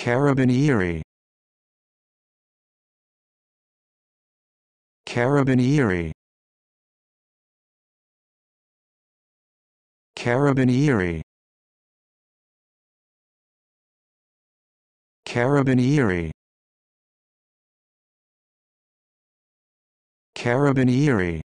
Carabinieri Carabinieri Carabinieri Carabinieri Carabinieri